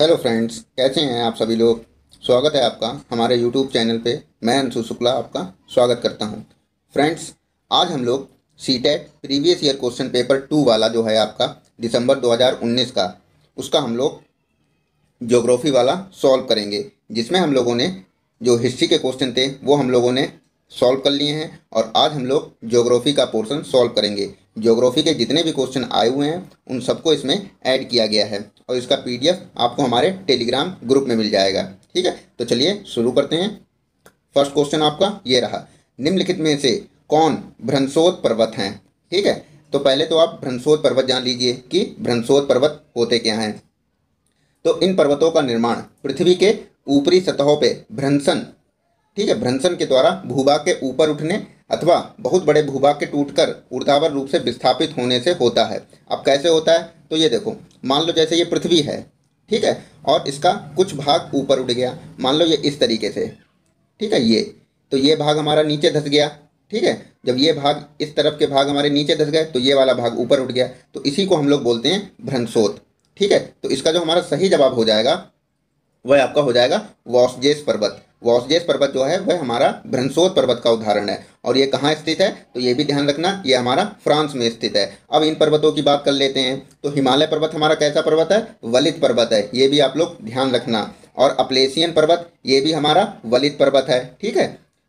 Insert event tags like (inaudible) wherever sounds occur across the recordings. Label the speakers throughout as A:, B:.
A: hello friends कैसे हैं आप सभी लोग स्वागत है आपका हमारे यूट्यूब चैनल पे मैं अंशु शुक्ला आपका स्वागत करता हूं फ्रेंड्स आज हम लोग CTET e previous year question paper two वाला जो है आपका दिसंबर 2019 का उसका हम लोग जोग्राफी वाला सॉल्व करेंगे जिसमें हम लोगों ने जो हिस्ट्री के क्वेश्चन थे वो हम लोगों ने सॉल्व कर लिए हैं और आज हम लोग ज्योग्राफी का पोर्शन सॉल्व करेंगे ज्योग्राफी के जितने भी क्वेश्चन आए हुए हैं उन सबको इसमें ऐड किया गया है और इसका पीडीएफ आपको हमारे टेलीग्राम ग्रुप में मिल जाएगा ठीक है तो चलिए शुरू करते हैं फर्स्ट क्वेश्चन आपका ये रहा निम्नलिखित में से कौन भ्रंसोद पर्वत हैं ठीक है तो पहले तो आप भ्रंसोद पर्वत जान लीजिए कि भ्रंसोद पर्वत होते क्या हैं तो इन पर्वतों का निर्माण पृथ्वी के ऊपरी सतहों पर भ्रंसन ठीक है भ्रंशन के द्वारा भूभाग के ऊपर उठने अथवा बहुत बड़े भूभाग के टूटकर ऊर्धावर रूप से विस्थापित होने से होता है अब कैसे होता है तो ये देखो मान लो जैसे ये पृथ्वी है ठीक है और इसका कुछ भाग ऊपर उठ गया मान लो ये इस तरीके से ठीक है ये तो ये भाग हमारा नीचे धस गया ठीक है जब ये भाग इस तरफ के भाग हमारे नीचे धस गए तो ये वाला भाग ऊपर उठ गया तो इसी को हम लोग बोलते हैं भ्रंसोत ठीक है तो इसका जो हमारा सही जवाब हो जाएगा वह आपका हो जाएगा वॉसजेस पर्वत वॉसजेस पर्वत जो है वह हमारा भ्रंसोद पर्वत का उदाहरण है और ये कहाँ स्थित है तो ये भी ध्यान रखना ये हमारा फ्रांस में स्थित है अब इन पर्वतों की बात कर लेते हैं तो हिमालय पर्वत हमारा कैसा पर्वत है वलित पर्वत है ये भी आप लोग ध्यान रखना और अपलेसियन पर्वत ये भी हमारा वलित पर्वत है ठीक है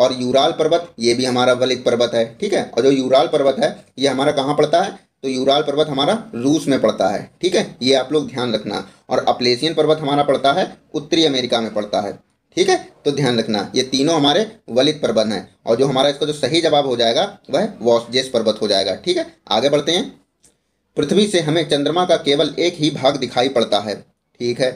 A: और यूराल पर्वत ये भी हमारा वलित पर्वत है ठीक है और जो यूराल पर्वत है ये हमारा कहाँ पड़ता है तो यूराल पर्वत हमारा रूस में पड़ता है ठीक है ये आप लोग ध्यान रखना और अपलेसियन पर्वत हमारा पड़ता है उत्तरी अमेरिका में पड़ता है ठीक है तो ध्यान रखना ये तीनों हमारे वलित पर्वत हैं और जो हमारा इसका जो सही जवाब हो जाएगा वह वॉसजेस पर्वत हो जाएगा ठीक है आगे बढ़ते हैं पृथ्वी से हमें चंद्रमा का केवल एक ही भाग दिखाई पड़ता है ठीक है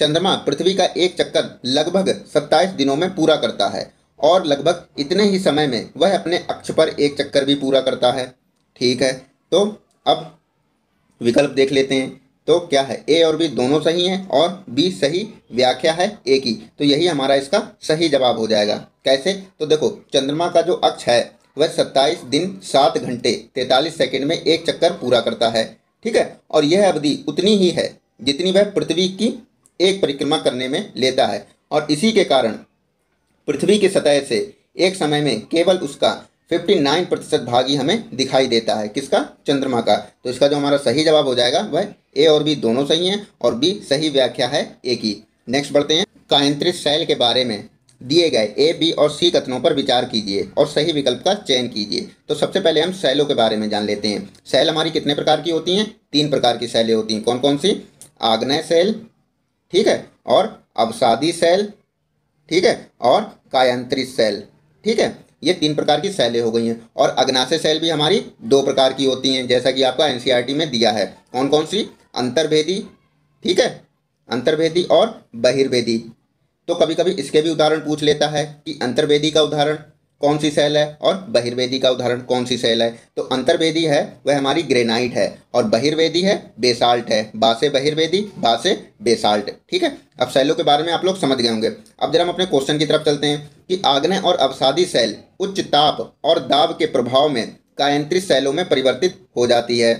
A: चंद्रमा पृथ्वी का एक चक्कर लगभग सत्ताईस दिनों में पूरा करता है और लगभग इतने ही समय में वह अपने अक्ष पर एक चक्कर भी पूरा करता है ठीक है तो अब विकल्प देख लेते हैं तो क्या है ए और बी दोनों सही हैं और बी सही व्याख्या है ए की तो यही हमारा इसका सही जवाब हो जाएगा कैसे तो देखो चंद्रमा का जो अक्ष है वह 27 दिन 7 घंटे 43 सेकंड में एक चक्कर पूरा करता है ठीक है और यह अवधि उतनी ही है जितनी वह पृथ्वी की एक परिक्रमा करने में लेता है और इसी के कारण पृथ्वी की सतह से एक समय में केवल उसका 59 प्रतिशत भाग ही हमें दिखाई देता है किसका चंद्रमा का तो इसका जो हमारा सही जवाब हो जाएगा वह ए और बी दोनों सही हैं और बी सही व्याख्या है ए की नेक्स्ट बढ़ते हैं कायंत्रित शैल के बारे में दिए गए ए बी और सी कथनों पर विचार कीजिए और सही विकल्प का चयन कीजिए तो सबसे पहले हम शैलों के बारे में जान लेते हैं शैल हमारी कितने प्रकार की होती हैं तीन प्रकार की शैलें होती हैं कौन कौन सी आग्नेय शैल ठीक है और अवसादी शैल ठीक है और कायंत्रित शैल ठीक है ये तीन प्रकार की सेलें हो गई हैं और अग्नाशय सेल भी हमारी दो प्रकार की होती हैं जैसा कि आपका एनसीईआरटी e में दिया है कौन कौन सी अंतर्भेदी ठीक है अंतर्भेदी और बहिर्भेदी तो कभी कभी इसके भी उदाहरण पूछ लेता है कि अंतर्वेदी का उदाहरण कौन सी सेल है और बहिर्वेदी का उदाहरण कौन सी सेल है तो अंतर्वेदी है वह हमारी ग्रेनाइट है और बहिर्वेदी है बेसाल्ट है बासे बहिर्वेदी बासे बेसाल्ट ठीक है अब सेलों के बारे में आप लोग समझ गए होंगे अब जरा हम अपने क्वेश्चन की तरफ चलते हैं कि आग्नेय और अवसादी सेल उच्च ताप और दाब के प्रभाव में कायंत्री सेलों में परिवर्तित हो जाती है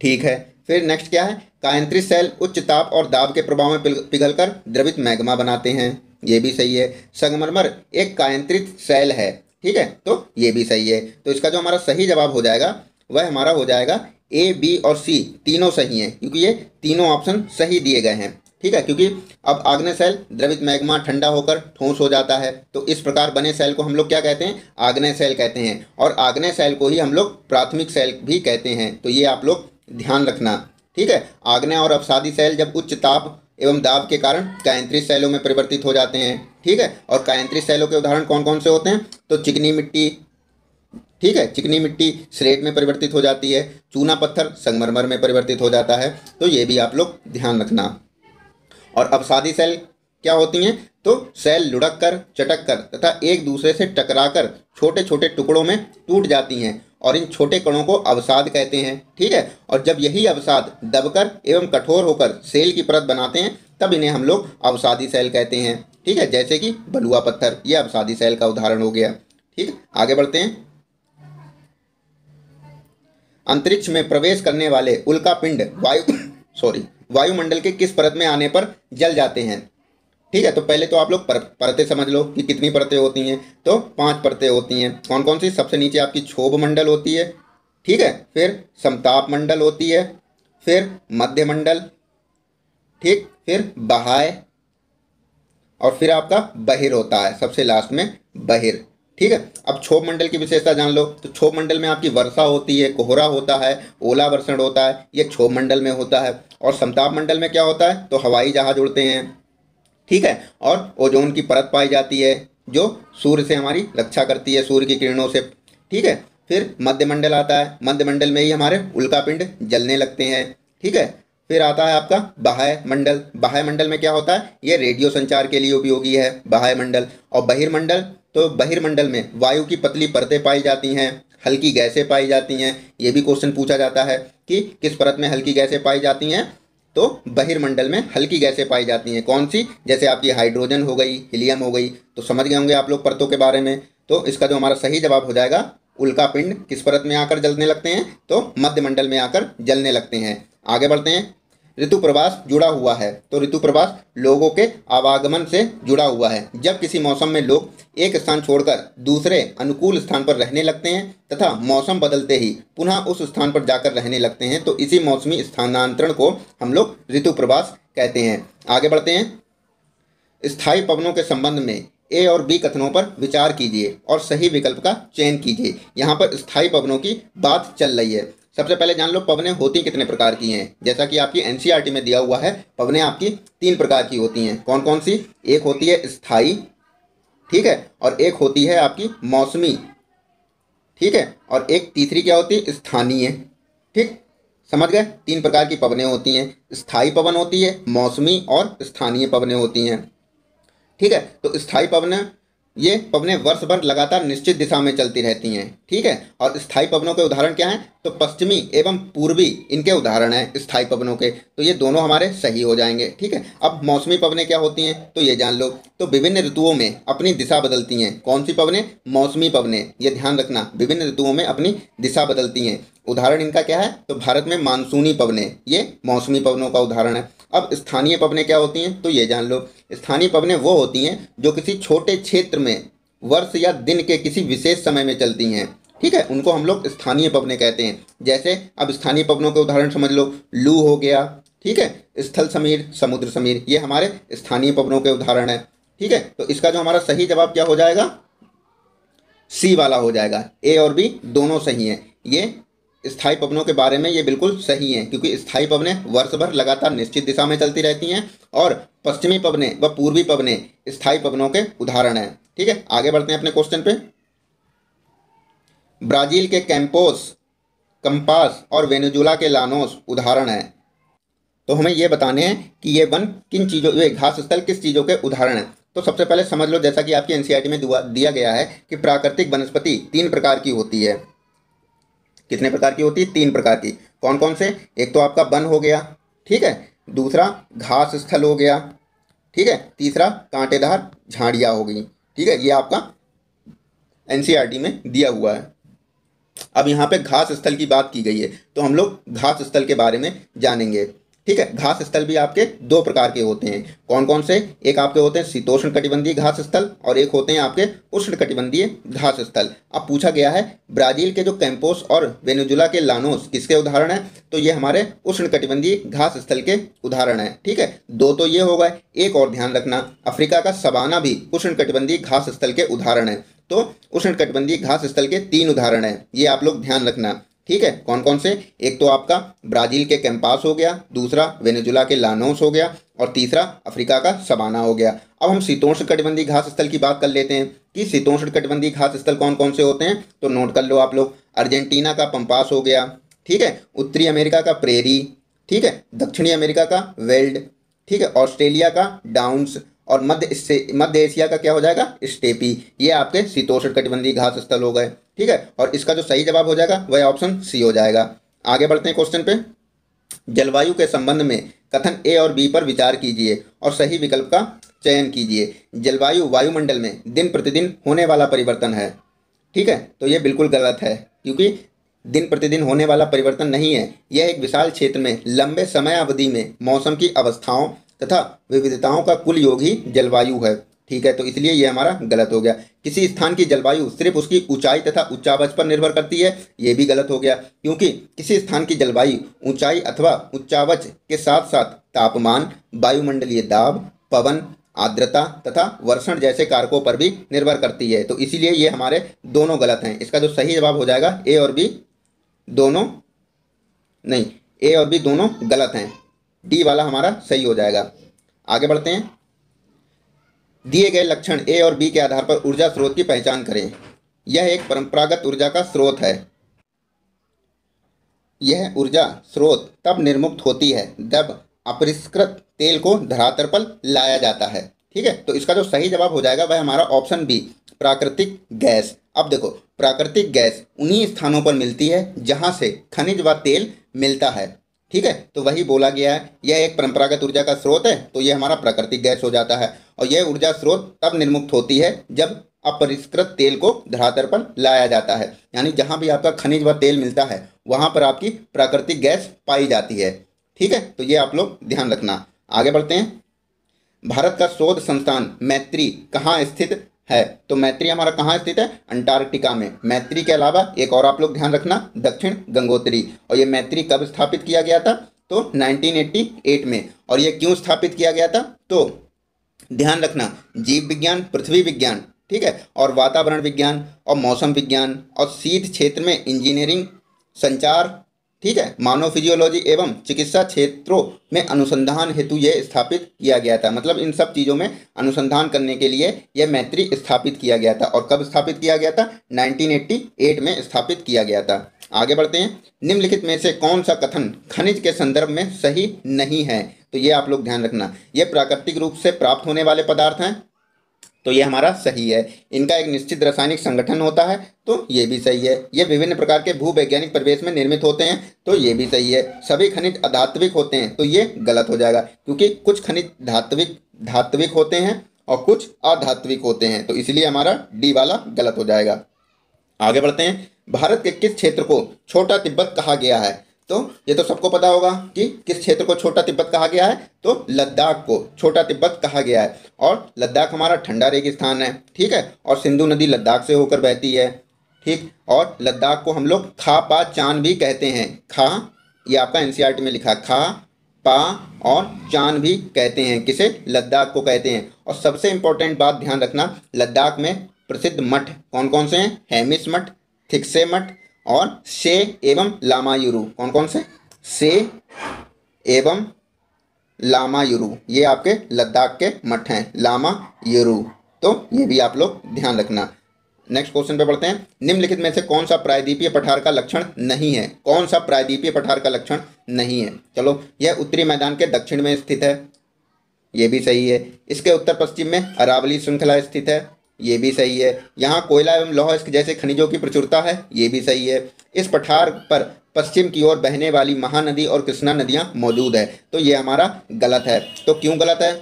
A: ठीक है फिर नेक्स्ट क्या है कायंत्री सेल उच्च ताप और दाब के प्रभाव में पिघलकर द्रवित मैग्मा बनाते हैं ये भी सही है संगमरमर एक कायंत्रित सेल है ठीक है तो ये भी सही है तो इसका जो हमारा सही जवाब हो जाएगा वह हमारा हो जाएगा ए बी और सी तीनों सही हैं क्योंकि ये तीनों ऑप्शन सही दिए गए हैं ठीक है क्योंकि अब आग्नेय सेल द्रवित मैग्मा ठंडा होकर ठोस हो जाता है तो इस प्रकार बने सेल को हम लोग क्या कहते हैं आग्नेय सेल कहते हैं और आग्नेय सेल को ही हम लोग प्राथमिक सेल भी कहते हैं तो ये आप लोग ध्यान रखना ठीक है आग्नेय और अवसादी सेल जब उच्च ताप एवं दाब के कारण कायंत्री सेलों में परिवर्तित हो जाते हैं ठीक है और कायंत्री सेलों के उदाहरण कौन कौन से होते हैं तो चिकनी मिट्टी ठीक है चिकनी मिट्टी स्लेट में परिवर्तित हो जाती है चूना पत्थर संगमरमर में परिवर्तित हो जाता है तो ये भी आप लोग ध्यान रखना और अवसादी सेल क्या होती हैं तो सेल लुढ़क कर चटक कर तथा एक दूसरे से टकराकर छोटे छोटे टुकड़ों में टूट जाती हैं और इन छोटे कणों को अवसाद कहते हैं ठीक है और जब यही अवसाद दबकर एवं कठोर होकर सेल की परत बनाते हैं तब इन्हें हम लोग अवसादी सेल कहते हैं ठीक है जैसे कि बलुआ पत्थर यह अवसादी सेल का उदाहरण हो गया ठीक आगे बढ़ते हैं अंतरिक्ष में प्रवेश करने वाले उल्का पिंड वायु (coughs) सॉरी वायुमंडल के किस परत में आने पर जल जाते हैं ठीक है तो पहले तो आप लोग पर, परतें समझ लो कि कितनी परतें होती हैं तो पांच परतें होती हैं कौन कौन सी सबसे नीचे आपकी क्षोभ मंडल होती है ठीक है फिर समताप मंडल होती है फिर मध्य मंडल ठीक फिर बहाय और फिर आपका बहिर होता है सबसे लास्ट में बहिर ठीक है अब क्षोभ मंडल की विशेषता जान लो तो क्षोभ मंडल में आपकी वर्षा होती है कोहरा होता है ओला वर्षण होता है ये क्षोभ मंडल में होता है और समताप मंडल में क्या होता है तो हवाई जहाज उड़ते हैं ठीक है और ओजोन की परत पाई जाती है जो सूर्य से हमारी रक्षा करती है सूर्य की किरणों से ठीक है फिर मध्यमंडल आता है मध्यमंडल में ही हमारे उल्का पिंड जलने लगते हैं ठीक है फिर आता है आपका बाह्य मंडल बाह्य मंडल में क्या होता है ये रेडियो संचार के लिए उपयोगी है बाह्य मंडल और बहिर्मंडल तो बहिर्मंडल में वायु की पतली परतें पाई जाती हैं हल्की गैसें पाई जाती हैं ये भी क्वेश्चन पूछा जाता है कि किस परत में हल्की गैसें पाई जाती हैं तो बहिर्मंडल में हल्की गैसें पाई जाती हैं कौन सी जैसे आपकी हाइड्रोजन हो गई हीलियम हो गई तो समझ गए होंगे आप लोग परतों के बारे में तो इसका जो हमारा सही जवाब हो जाएगा उल्का पिंड किस परत में आकर जलने लगते हैं तो मध्यमंडल में आकर जलने लगते हैं आगे बढ़ते हैं ऋतु प्रवास जुड़ा हुआ है तो ऋतु प्रवास लोगों के आवागमन से जुड़ा हुआ है जब किसी मौसम में लोग एक स्थान छोड़कर दूसरे अनुकूल स्थान पर रहने लगते हैं तथा मौसम बदलते ही पुनः उस स्थान पर जाकर रहने लगते हैं तो इसी मौसमी स्थानांतरण को हम लोग ऋतु प्रवास कहते हैं आगे बढ़ते हैं स्थायी पवनों के संबंध में ए और बी कथनों पर विचार कीजिए और सही विकल्प का चयन कीजिए यहाँ पर स्थायी पवनों की बात चल रही है सबसे पहले जान लो पवने होती कितने प्रकार की हैं जैसा कि आपकी एनसीईआरटी e में दिया हुआ है पवने आपकी तीन प्रकार की होती हैं कौन कौन सी एक होती है स्थाई ठीक है और एक होती है आपकी मौसमी ठीक है और एक तीसरी क्या होती है स्थानीय ठीक समझ गए तीन प्रकार की पवनें होती हैं स्थाई पवन होती है मौसमी और स्थानीय पवनें होती हैं ठीक है तो स्थाई पवन ये पवनें वर्ष भर लगातार निश्चित दिशा में चलती रहती हैं ठीक है और स्थाई पवनों के उदाहरण क्या हैं तो पश्चिमी एवं पूर्वी इनके उदाहरण हैं स्थाई पवनों के तो ये दोनों हमारे सही हो जाएंगे ठीक है अब मौसमी पवनें क्या होती हैं तो ये जान लो तो विभिन्न ऋतुओं में अपनी दिशा बदलती हैं कौन सी पवनें मौसमी पवने ये ध्यान रखना विभिन्न ऋतुओं में अपनी दिशा बदलती हैं उदाहरण इनका क्या है तो भारत में मानसूनी पवनें ये मौसमी पवनों का उदाहरण है अब स्थानीय पवनें क्या होती हैं तो ये जान लो स्थानीय पवनें वो होती हैं जो किसी छोटे क्षेत्र में वर्ष या दिन के किसी विशेष समय में चलती हैं ठीक है उनको हम लोग स्थानीय पवनें कहते हैं जैसे अब स्थानीय पवनों के उदाहरण समझ लो लू हो गया ठीक है स्थल समीर समुद्र समीर ये हमारे स्थानीय पवनों के उदाहरण है ठीक है तो इसका जो हमारा सही जवाब क्या हो जाएगा सी वाला हो जाएगा ए और बी दोनों सही हैं ये स्थायी पवनों के बारे में ये बिल्कुल सही है क्योंकि स्थायी पवने वर्ष भर लगातार निश्चित दिशा में चलती रहती हैं और पश्चिमी पवने व पूर्वी पवने स्थायी पवनों के उदाहरण हैं ठीक है आगे बढ़ते हैं अपने क्वेश्चन पे ब्राजील के कैंपोस कंपास और वेनेजुला के लानोस उदाहरण है तो हमें ये बताने हैं कि ये वन किन चीज़ों ये घास स्थल किस चीज़ों के उदाहरण है तो सबसे पहले समझ लो जैसा कि आपकी एनसीईआरटी e में दिया गया है कि प्राकृतिक वनस्पति तीन प्रकार की होती है कितने प्रकार की होती है तीन प्रकार की कौन कौन से एक तो आपका वन हो गया ठीक है दूसरा घास स्थल हो गया ठीक है तीसरा कांटेदार झाड़ियाँ हो गई ठीक है ये आपका एन e में दिया हुआ है अब यहाँ पे घास स्थल की बात की गई है तो हम लोग घास स्थल के बारे में जानेंगे ठीक है घास स्थल भी आपके दो प्रकार के होते हैं कौन कौन से एक आपके होते हैं शीतोष्ण कटिबंधीय घास स्थल और एक होते हैं आपके उष्ण कटिबंधीय घास स्थल अब पूछा गया है ब्राजील के जो कैंपोस और वेनेजुला के लानोस किसके उदाहरण है तो ये हमारे उष्ण कटिबंधीय घास स्थल के उदाहरण है ठीक है दो तो ये हो गए एक और ध्यान रखना अफ्रीका का सबाना भी उष्ण कटिबंधीय घास स्थल के उदाहरण है तो उष्ण कटिबंधीय घास स्थल के तीन उदाहरण है ये आप लोग ध्यान रखना ठीक है कौन कौन से एक तो आपका ब्राज़ील के कैंपास हो गया दूसरा वेनेजुला के लानोस हो गया और तीसरा अफ्रीका का सबाना हो गया अब हम शीतोष्ण कटिबंधी घास स्थल की बात कर लेते हैं कि शीतोष्ण कटिबंधी घास स्थल कौन कौन से होते हैं तो नोट कर लो आप लोग अर्जेंटीना का पंपास हो गया ठीक है उत्तरी अमेरिका का प्रेरी ठीक है दक्षिणी अमेरिका का वेल्ड ठीक है ऑस्ट्रेलिया का डाउंस और मध्य इससे मध्य एशिया का क्या हो जाएगा स्टेपी ये आपके शीतोषण कटिबंधी घास स्थल हो गए ठीक है और इसका जो सही जवाब हो जाएगा वह ऑप्शन सी हो जाएगा आगे बढ़ते हैं क्वेश्चन पे जलवायु के संबंध में कथन ए और बी पर विचार कीजिए और सही विकल्प का चयन कीजिए जलवायु वायुमंडल में दिन प्रतिदिन होने वाला परिवर्तन है ठीक है तो ये बिल्कुल गलत है क्योंकि दिन प्रतिदिन होने वाला परिवर्तन नहीं है यह एक विशाल क्षेत्र में लंबे समय अवधि में मौसम की अवस्थाओं तथा विविधताओं का कुल योग ही जलवायु है ठीक है तो इसलिए यह हमारा गलत हो गया किसी स्थान की जलवायु सिर्फ उसकी ऊंचाई तथा उच्चावच पर निर्भर करती है यह भी गलत हो गया क्योंकि किसी स्थान की जलवायु ऊंचाई अथवा उच्चावच के साथ साथ तापमान वायुमंडलीय दाब पवन आर्द्रता तथा वर्षण जैसे कारकों पर भी निर्भर करती है तो इसीलिए ये हमारे दोनों गलत हैं इसका जो सही जवाब हो जाएगा ए और बी दोनों नहीं ए और बी दोनों गलत हैं डी वाला हमारा सही हो जाएगा आगे बढ़ते हैं दिए गए लक्षण ए और बी के आधार पर ऊर्जा स्रोत की पहचान करें यह एक परंपरागत ऊर्जा का स्रोत है यह ऊर्जा स्रोत तब निर्मुक्त होती है जब अपरिष्कृत तेल को धरातल पर लाया जाता है ठीक है तो इसका जो सही जवाब हो जाएगा वह हमारा ऑप्शन बी प्राकृतिक गैस अब देखो प्राकृतिक गैस उन्हीं स्थानों पर मिलती है जहां से खनिज व तेल मिलता है ठीक है तो वही बोला गया है यह एक परंपरागत ऊर्जा का स्रोत है तो यह हमारा प्राकृतिक गैस हो जाता है और यह ऊर्जा स्रोत तब निर्मुक्त होती है जब अपरिष्कृत तेल को धरातल पर लाया जाता है यानी जहाँ भी आपका खनिज व तेल मिलता है वहाँ पर आपकी प्राकृतिक गैस पाई जाती है ठीक है तो ये आप लोग ध्यान रखना आगे बढ़ते हैं भारत का शोध संस्थान मैत्री कहाँ स्थित है तो मैत्री हमारा कहाँ स्थित है अंटार्कटिका में मैत्री के अलावा एक और आप लोग ध्यान रखना दक्षिण गंगोत्री और ये मैत्री कब स्थापित किया गया था तो 1988 में और ये क्यों स्थापित किया गया था तो ध्यान रखना जीव विज्ञान पृथ्वी विज्ञान ठीक है और वातावरण विज्ञान और मौसम विज्ञान और शीत क्षेत्र में इंजीनियरिंग संचार ठीक है मानव फिजियोलॉजी एवं चिकित्सा क्षेत्रों में अनुसंधान हेतु यह स्थापित किया गया था मतलब इन सब चीज़ों में अनुसंधान करने के लिए यह मैत्री स्थापित किया गया था और कब स्थापित किया गया था 1988 में स्थापित किया गया था आगे बढ़ते हैं निम्नलिखित में से कौन सा कथन खनिज के संदर्भ में सही नहीं है तो ये आप लोग ध्यान रखना ये प्राकृतिक रूप से प्राप्त होने वाले पदार्थ हैं तो ये हमारा सही है इनका एक निश्चित रासायनिक संगठन होता है तो ये भी सही है ये विभिन्न प्रकार के भूवैज्ञानिक परिवेश में निर्मित होते हैं तो ये भी सही है सभी खनिज अधात्विक होते हैं तो ये गलत हो जाएगा क्योंकि कुछ खनिज धात्विक धात्विक होते हैं और कुछ अधात्विक होते हैं तो इसलिए हमारा डी वाला गलत हो जाएगा आगे बढ़ते हैं भारत के किस क्षेत्र को छोटा तिब्बत कहा गया है तो ये तो सबको पता होगा कि किस क्षेत्र को छोटा तिब्बत कहा गया है तो लद्दाख को छोटा तिब्बत कहा गया है और लद्दाख हमारा ठंडा रेगिस्तान है ठीक है और सिंधु नदी लद्दाख से होकर बहती है ठीक और लद्दाख को हम लोग खा पा चान भी कहते हैं खा ये आपका एन e में लिखा खा पा और चांद भी कहते हैं किसे लद्दाख को कहते हैं और सबसे इंपॉर्टेंट बात ध्यान रखना लद्दाख में प्रसिद्ध मठ कौन कौन से हैं हेमिस मठ थिक्से मठ और से एवं लामायुरु कौन कौन से से एवं लामायुरु ये आपके लद्दाख के मठ हैं लामा यूरू तो ये भी आप लोग ध्यान रखना नेक्स्ट क्वेश्चन पे पढ़ते हैं निम्नलिखित में से कौन सा प्रायद्वीपीय पठार का लक्षण नहीं है कौन सा प्रायद्वीपीय पठार का लक्षण नहीं है चलो यह उत्तरी मैदान के दक्षिण में स्थित है ये भी सही है इसके उत्तर पश्चिम में अरावली श्रृंखला स्थित है ये भी सही है यहाँ कोयला एवं लौह जैसे खनिजों की प्रचुरता है ये भी सही है इस पठार पर पश्चिम की ओर बहने वाली महानदी और कृष्णा नदियाँ मौजूद है तो ये हमारा गलत है तो क्यों गलत है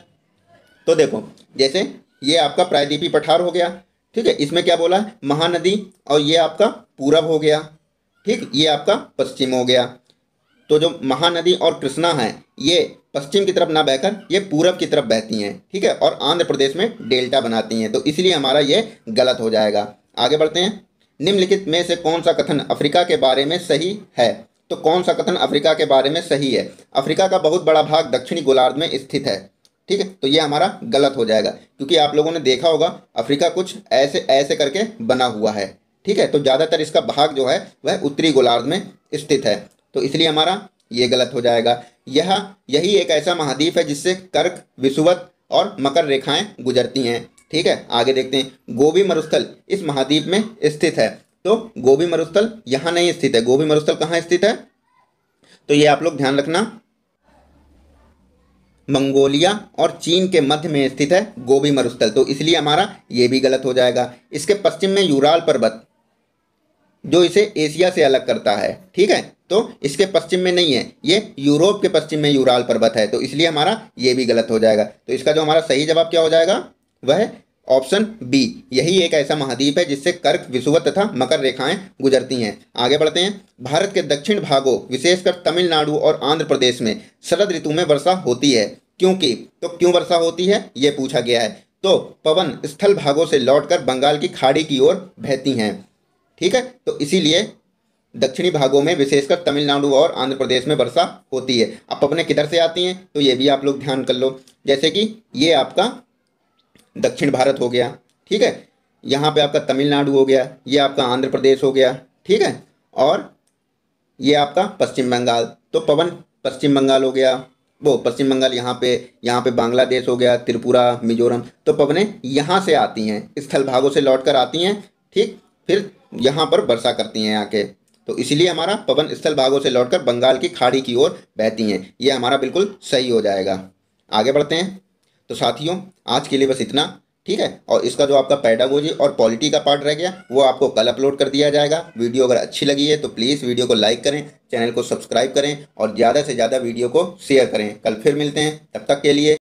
A: तो देखो जैसे ये आपका प्रायद्वीपी पठार हो गया ठीक है इसमें क्या बोला है महानदी और ये आपका पूरब हो गया ठीक ये आपका पश्चिम हो गया तो जो महानदी और कृष्णा है ये पश्चिम की तरफ ना बहकर ये पूरब की तरफ बहती हैं ठीक है और आंध्र प्रदेश में डेल्टा बनाती हैं तो इसलिए हमारा ये गलत हो जाएगा आगे बढ़ते हैं निम्नलिखित में से कौन सा कथन अफ्रीका के बारे में सही है तो कौन सा कथन अफ्रीका के बारे में सही है अफ्रीका का बहुत बड़ा भाग दक्षिणी गोलार्ध में स्थित है ठीक है तो ये हमारा गलत हो जाएगा क्योंकि आप लोगों ने देखा होगा अफ्रीका कुछ ऐसे ऐसे करके बना हुआ है ठीक है तो ज़्यादातर इसका भाग जो है वह उत्तरी गोलार्ध में स्थित है तो इसलिए हमारा ये गलत हो जाएगा यह यही एक ऐसा महाद्वीप है जिससे कर्क विषुवत और मकर रेखाएं गुजरती हैं ठीक है आगे देखते हैं गोभी मरुस्थल इस महाद्वीप में स्थित है तो गोभी मरुस्थल यहाँ नहीं स्थित है गोभी मरुस्थल कहाँ स्थित है तो ये आप लोग ध्यान रखना मंगोलिया और चीन के मध्य में स्थित है गोभी मरुस्थल तो इसलिए हमारा ये भी गलत हो जाएगा इसके पश्चिम में यूराल पर्वत जो इसे एशिया से अलग करता है ठीक है तो इसके पश्चिम में नहीं है ये यूरोप के पश्चिम में यूराल पर्वत है तो इसलिए हमारा ये भी गलत हो जाएगा तो इसका जो हमारा सही जवाब क्या हो जाएगा वह ऑप्शन बी यही एक ऐसा महाद्वीप है जिससे कर्क विषुवत तथा मकर रेखाएं गुजरती हैं आगे बढ़ते हैं भारत के दक्षिण भागों विशेषकर तमिलनाडु और आंध्र प्रदेश में शरद ऋतु में वर्षा होती है क्योंकि तो क्यों वर्षा होती है ये पूछा गया है तो पवन स्थल भागों से लौटकर बंगाल की खाड़ी की ओर बहती हैं ठीक है तो इसीलिए दक्षिणी भागों में विशेषकर तमिलनाडु और आंध्र प्रदेश में वर्षा होती है अब अपने किधर से आती हैं तो ये भी आप लोग ध्यान कर लो जैसे कि ये आपका दक्षिण भारत हो गया ठीक है यहाँ पे आपका तमिलनाडु हो गया ये आपका आंध्र प्रदेश हो गया ठीक है और ये आपका पश्चिम बंगाल तो पवन पश्चिम बंगाल हो गया वो पश्चिम बंगाल यहाँ पे यहाँ पे बांग्लादेश हो गया त्रिपुरा मिजोरम तो पवनें यहाँ से आती हैं स्थल भागों से लौट कर आती हैं ठीक फिर यहाँ पर वर्षा करती हैं आके तो इसलिए हमारा पवन स्थल भागों से लौटकर बंगाल की खाड़ी की ओर बहती हैं ये हमारा बिल्कुल सही हो जाएगा आगे बढ़ते हैं तो साथियों आज के लिए बस इतना ठीक है और इसका जो आपका पैडागोजी और पॉलिटी का पार्ट रह गया वो आपको कल अपलोड कर दिया जाएगा वीडियो अगर अच्छी लगी है तो प्लीज़ वीडियो को लाइक करें चैनल को सब्सक्राइब करें और ज़्यादा से ज़्यादा वीडियो को शेयर करें कल फिर मिलते हैं तब तक के लिए